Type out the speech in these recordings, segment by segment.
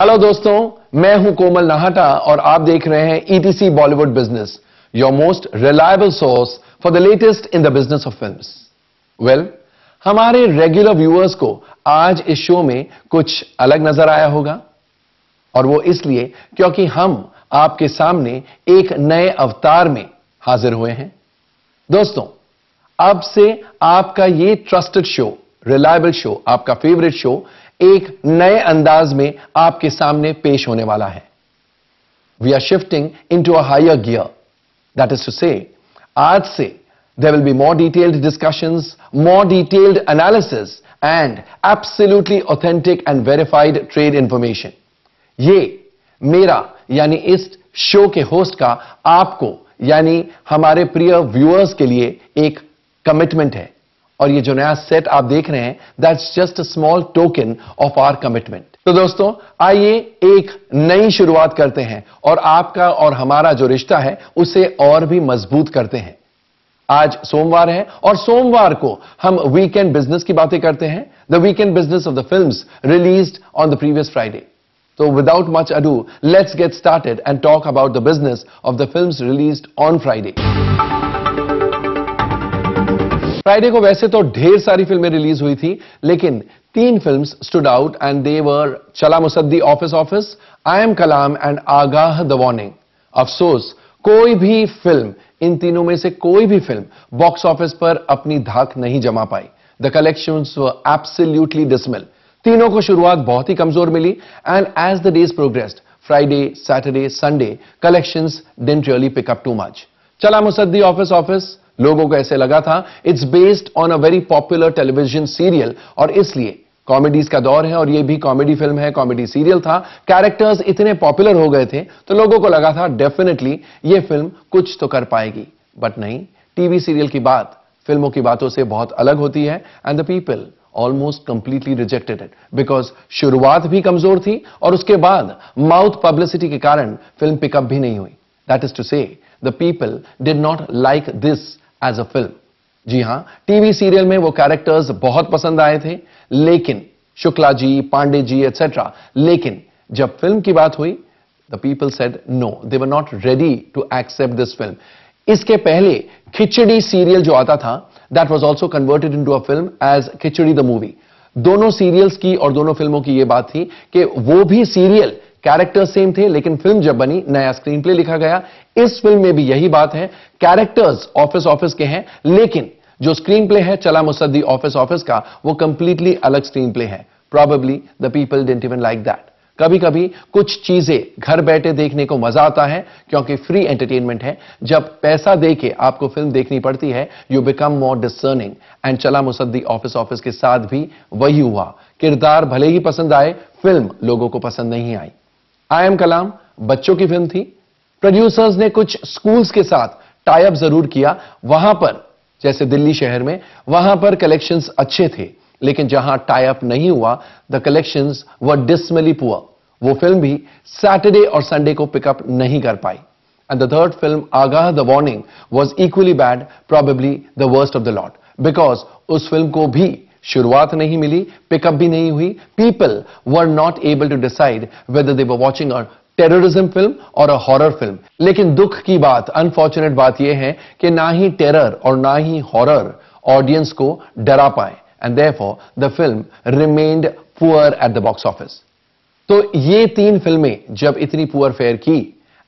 hello दोस्तों मैं हूं कोमल नाहटा और आप देख रहे हैं ETC Bollywood business your most reliable source for the latest in the business of film well हमारे रेगुलर व्यूअर्स को आज इस शो में कुछ अलग नजर आया होगा और वो इसलिए क्योंकि हम आपके सामने एक नए अवतार में हाजिर हुए हैं दोस्तों अब से आपका ये ट्रस्टेड शो रिलायबल शो आपका फेवरेट शो एक नए अंदाज में आपके सामने पेश होने वाला है we are shifting into higher gear that is to say आज से there will be more detailed discussion more detailed analysis and absolutely authentic and verified trade information ये मेरा यानी इस शो के होस्ट का आपको यानी हमारे प्रिय व्यूअर्स के लिए एक कमिटमेंट है और ये जो नया सेट आप देख रहे हैं that's just a small token of our commitment तो दोस्तों आइए एक नई शुरुआत करते हैं और आपका और हमारा जो रिश्ता है उसे और भी मजबूत करते हैं आज सोमवार है और सोमवार को हम वीकेंड बिजनेस की बातें करते हैं the weekend business of the film release on the previous Friday तो without much ado let's get started and talk about the business of the film release on Friday Friday को वैसे तो ढेर सारी फिल्में रिलीज हुई थी लेकिन तीन film stood out and they were Chala Mussaddi Office Office I am Kalam and Aagaah the warning अफसोस कोई भी फिल्म इन तीनों में से कोई भी फिल्म बॉक्स ऑफिस पर अपनी धाक नहीं जमा पाई द कलेक्शन एब्सोल्यूटली डिसमिल तीनों को शुरुआत बहुत ही कमजोर मिली and as the days progressed Friday Saturday Sunday collections didn't really pick up too much Chala Mussaddi Office Office लोगों को ऐसे लगा था it's based on a very popular television serial और इसलिए कॉमेडीज का दौर है और ये भी कॉमेडी फिल्म है कॉमेडी सीरियल था कैरेक्टर्स इतने पॉपुलर हो गए थे तो लोगों को लगा था डेफिनेटली ये फिल्म कुछ तो कर पाएगी बट नहीं टीवी सीरियल की बात फिल्मों की बातों से बहुत अलग होती है and the people almost completely rejected it because शुरुआत भी कमजोर थी और उसके बाद माउथ पब्लिसिटी के कारण फिल्म पिकअप भी नहीं हुई that is to say the people did not like this as a film जी हां टीवी सीरियल में वो कैरेक्टर्स बहुत पसंद आए थे लेकिन शुक्ला जी पांडे जी एक्सेट्रा लेकिन जब फिल्म की बात हुई the people said no they were not ready to accept this film इसके पहले खिचड़ी सीरियल जो आता था that was also converted in to a film as Khichdi the movie दोनों सीरियल्स की और दोनों फिल्मों की यह बात थी कि वो भी सीरियल कैरेक्टर सेम थे लेकिन फिल्म जब बनी नया स्क्रीन प्ले लिखा गया इस फिल्म में भी यही बात है कैरेक्टर्स ऑफिस ऑफिस के हैं लेकिन जो स्क्रीन प्ले है चला मुसद्दी ऑफिस ऑफिस का वो कंप्लीटली अलग स्क्रीन प्ले है probably the people didn't even like that कभी कभी कुछ चीजें घर बैठे देखने को मजा आता है क्योंकि फ्री एंटरटेनमेंट है जब पैसा दे के आपको फिल्म देखनी पड़ती है you become more discerning and Chala Mussaddi Office office के साथ भी वही हुआ किरदार भले ही पसंद आए फिल्म लोगों को पसंद नहीं आई आई एम कलाम बच्चों की फिल्म थी प्रोड्यूसर्स ने कुछ स्कूल्स के साथ टाइप जरूर किया वहां पर जैसे दिल्ली शहर में वहां पर कलेक्शंस अच्छे थे लेकिन जहां टाइप नहीं हुआ the collection was dismally poor वो फिल्म भी सैटरडे और संडे को पिकअप नहीं कर पाई and the third film Aagaah the warning was equally bad probably the worst of the lot because उस फिल्म को भी शुरुआत नहीं मिली पिकअप भी नहीं हुई people were not able to decide whether they were watching a terrorism film और अ हॉरर फिल्म लेकिन दुख की बात अनफॉर्चुनेट बात यह है कि ना ही टेरर और ना ही हॉरर ऑडियंस को डरा पाए and therefore the film remained poor at the box office तो ये तीन फिल्में जब इतनी पुअर फेयर की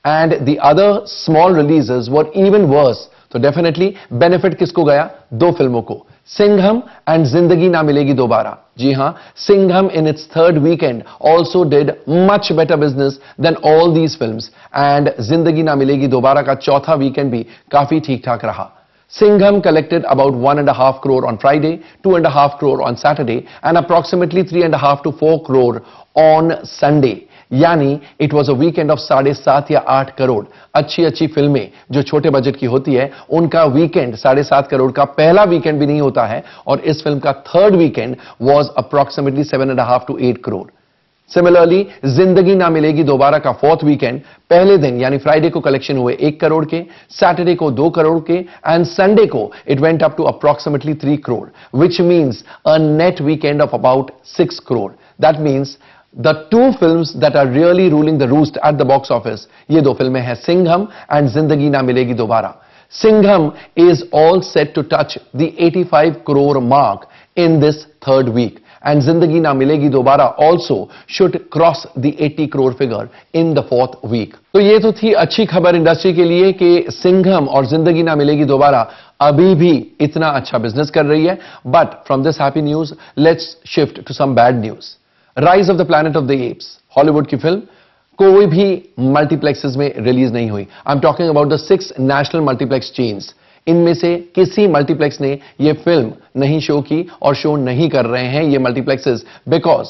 and the other small releases were even worse तो डेफिनेटली बेनिफिट किसको गया दो फिल्मों को सिंघम एंड जिंदगी ना मिलेगी दोबारा जी हां Singham in its third weekend also did much better business than all these film and Zindagi Na Milegi दोबारा का चौथा वीकेंड भी काफी ठीक ठाक रहा Singham collected about one and half crore on Friday two and half crore on Saturday and approximately three and half to four crore on Sunday यानी it was a weekend of साढ़े सात या आठ करोड़ अच्छी अच्छी फिल्में जो छोटे बजट की होती है उनका वीकेंड साढ़े सात करोड़ का पहला वीकेंड भी नहीं होता है और इस फिल्म का third weekend was approximately seven and half to eight crore similarly Zindagi Na Milegi दोबारा का फोर्थ वीकेंड पहले दिन यानी फ्राइडे को कलेक्शन हुए एक करोड़ के सैटरडे को दो करोड़ के एंड संडे को it went up to approximately three crore which means a net weekend of about six crore that means the two film that are really ruling the roost at the box office ये दो फिल्में हैं Singham and Zindagi Na Milegi Dobara Singham is all set to touch the five crore mark in this third week end Zindagi Na Milegi Dobara also should cross the 80 crore figure in the fourth week तो ये तो थी अच्छी खबर इंडस्ट्री के लिए कि सिंघम और जिंदगी ना मिलेगी दोबारा अभी भी इतना अच्छा बिजनेस कर रही है but from this happy news let's shift to some bad news rise of the planet of the apes Hollywood की फिल्म कोई भी मल्टीप्लेक्सेस में रिलीज नहीं हुई I am talking about the six national multiplex chains इनमें से किसी multiplex ने यह फिल्म नहीं शो की और शो नहीं कर रहे हैं ये मल्टीप्लेक्सेस बिकॉज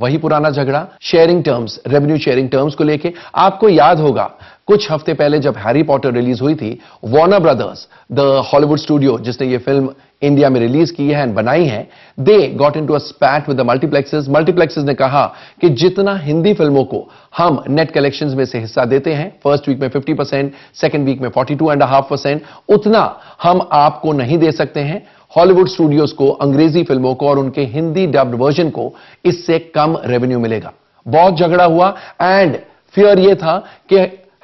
वही पुराना झगड़ा sharing terms revenue sharing terms को लेके आपको याद होगा कुछ हफ्ते पहले जब हैरी पॉटर रिलीज हुई थी Warner Brothers the Hollywood studio जिसने ये फिल्म इंडिया में रिलीज की है एंड बनाई है they got in to a spat with the multiplexes multiplexes ने कहा कि जितना हिंदी फिल्मों को हम नेट कलेक्शंस में से हिस्सा देते हैं फर्स्ट वीक में 50 परसेंट सेकेंड वीक में 42 एंड हाफ परसेंट उतना हम आपको नहीं दे सकते हैं हॉलीवुड स्टूडियोज को अंग्रेजी फिल्मों को और उनके हिंदी डब्ड वर्जन को इससे कम रेवेन्यू मिलेगा बहुत झगड़ा हुआ एंड फियर यह था कि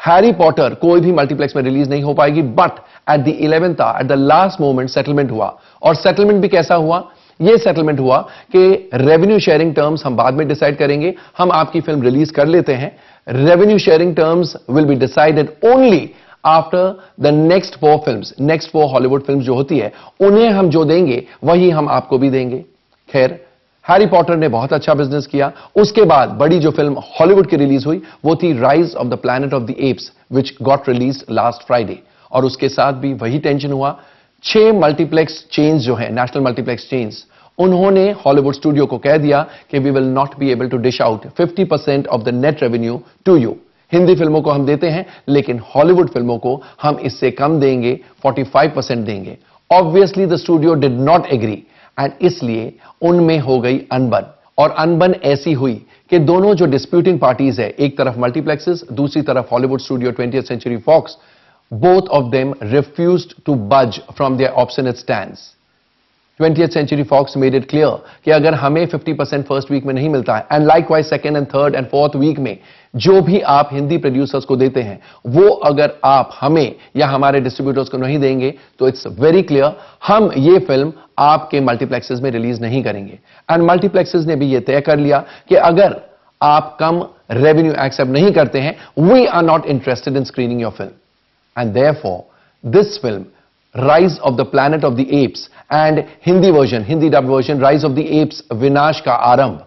हैरी पॉटर कोई भी मल्टीप्लेक्स में रिलीज नहीं हो पाएगी but at the eleventh at the last moment settlement हुआ और सेटलमेंट भी कैसा हुआ यह सेटलमेंट हुआ कि रेवेन्यू शेयरिंग टर्म्स हम बाद में डिसाइड करेंगे हम आपकी फिल्म रिलीज कर लेते हैं revenue sharing terms will be decided only after the next four film next four Hollywood film जो होती है उन्हें हम जो देंगे वही हम आपको भी देंगे खैर हैरी पॉटर ने बहुत अच्छा बिजनेस किया उसके बाद बड़ी जो फिल्म हॉलीवुड की रिलीज हुई वो थी rise of the planet of the apes which got release last Friday और उसके साथ भी वही टेंशन हुआ छह मल्टीप्लेक्स चेन्स जो है नेशनल मल्टीप्लेक्स चेन्स उन्होंने हॉलीवुड स्टूडियो को कह दिया कि we will not be able to dish out 50% of the net revenue to you Hindi फिल्मों को हम देते हैं लेकिन हॉलीवुड फिल्मों को हम इससे कम देंगे 45 परसेंट देंगे obviously the studio did not agree and इसलिए उनमें हो गई अनबन और अनबन ऐसी हुई कि दोनों जो डिस्प्यूटिंग पार्टीज है एक तरफ मल्टीप्लेक्सेस दूसरी तरफ Hollywood studio twenty century Fox both of them refuse to budge from their option it stand twenty century Fox made it clear कि अगर हमें 50% फर्स्ट वीक में नहीं मिलता है and like wise second and third and fourth week में जो भी आप हिंदी प्रोड्यूसर्स को देते हैं वो अगर आप हमें या हमारे डिस्ट्रीब्यूटर्स को नहीं देंगे तो इट्स वेरी क्लियर हम ये फिल्म आपके मल्टीप्लेक्सेस में रिलीज नहीं करेंगे एंड मल्टीप्लेक्सेस ने भी यह तय कर लिया कि अगर आप कम रेवेन्यू एक्सेप्ट नहीं करते हैं we are not interested in screening your film and therefore this film rise of the planet of the apes and Hindi version Hindi dub version rise of the apes Vinash Ka Aarambh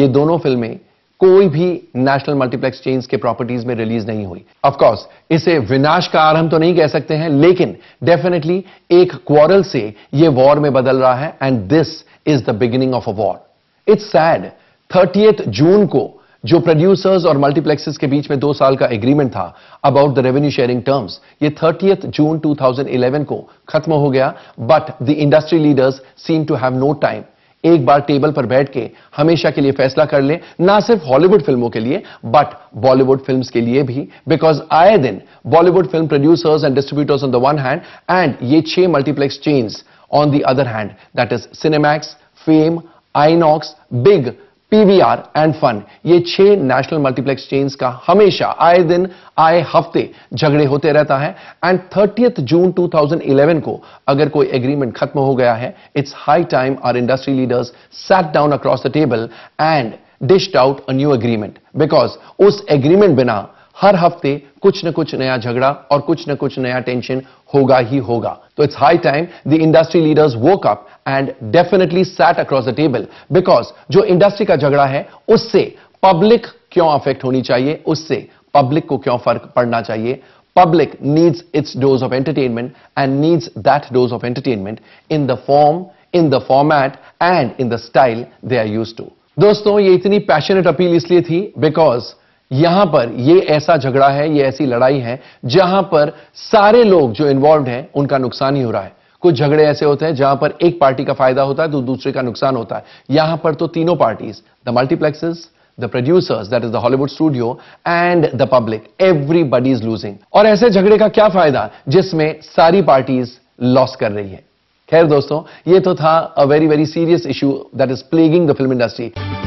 ये दोनों फिल्में कोई भी नेशनल मल्टीप्लेक्स चेन्स के properties में release नहीं हुई of course इसे विनाश का आरंभ तो नहीं कह सकते हैं लेकिन डेफिनेटली एक क्वारल से यह वॉर में बदल रहा है and this is the beginning of a war it's said thirty June को जो प्रोड्यूसर्स और मल्टीप्लेक्सेस के बीच में दो साल का एग्रीमेंट था about the revenue sharing terms ये थर्टी जून 2011 को खत्म हो गया but the industry leaders seem to have no time एक बार टेबल पर बैठ के हमेशा के लिए फैसला कर लें ना सिर्फ हॉलीवुड फिल्मों के लिए बट बॉलीवुड फिल्म्स के लिए भी बिकॉज आए दिन Bollywood film producers and distributors on the one hand and ये छह multiplex chains on the other hand that is Cinemax fame Inox Big PVR and Fun ये छह नेशनल मल्टीप्लेक्स चेन्स का हमेशा आए दिन आए हफ्ते झगड़े होते रहता है एंड थर्टी जून 2011 को अगर कोई एग्रीमेंट खत्म हो गया है it's high time our industry leaders sat down across the table and dished out a new agreement because उस एग्रीमेंट बिना हर हफ्ते कुछ न कुछ नया झगड़ा और कुछ न कुछ नया टेंशन होगा ही होगा तो it's high time the industry leaders woke up and definitely sat across the table because जो इंडस्ट्री का झगड़ा है उससे पब्लिक क्यों अफेक्ट होनी चाहिए उससे पब्लिक को क्यों फर्क पड़ना चाहिए public needs its dose of entertainment and needs that dose of entertainment in the form in the format and in the style they are use to दोस्तों ये इतनी पैशनेट अपील इसलिए थी बिकॉज यहां पर यह ऐसा झगड़ा है यह ऐसी लड़ाई है जहां पर सारे लोग जो इन्वॉल्व है उनका नुकसान ही हो रहा है कुछ झगड़े ऐसे होते हैं जहां पर एक पार्टी का फायदा होता है तो दूसरे का नुकसान होता है यहां पर तो तीनों parties the multiplexes the producers that is the Hollywood studio and the public everybody is losing और ऐसे झगड़े का क्या फायदा जिसमें सारी पार्टीज लॉस कर रही है खैर दोस्तों ये तो था a very very serious issue that is plaguing the film industry